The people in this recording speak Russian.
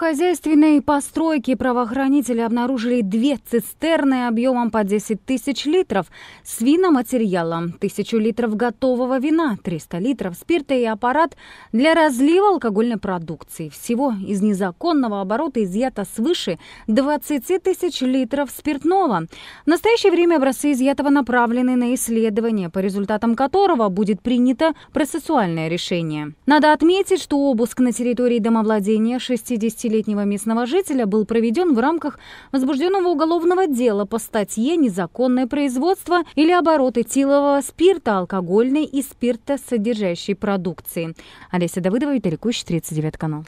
хозяйственной постройке правоохранители обнаружили две цистерны объемом по 10 тысяч литров с виноматериалом, тысячу литров готового вина, 300 литров спирта и аппарат для разлива алкогольной продукции. Всего из незаконного оборота изъято свыше 20 тысяч литров спиртного. В настоящее время образцы изъятого направлены на исследование, по результатам которого будет принято процессуальное решение. Надо отметить, что обыск на территории домовладения 60 30-летнего местного жителя был проведен в рамках возбужденного уголовного дела по статье «Незаконное производство или оборот этилового спирта, алкогольной и спиртосодержащей продукции». Олеся Давыдова, Виталий Кущ, 39 канал.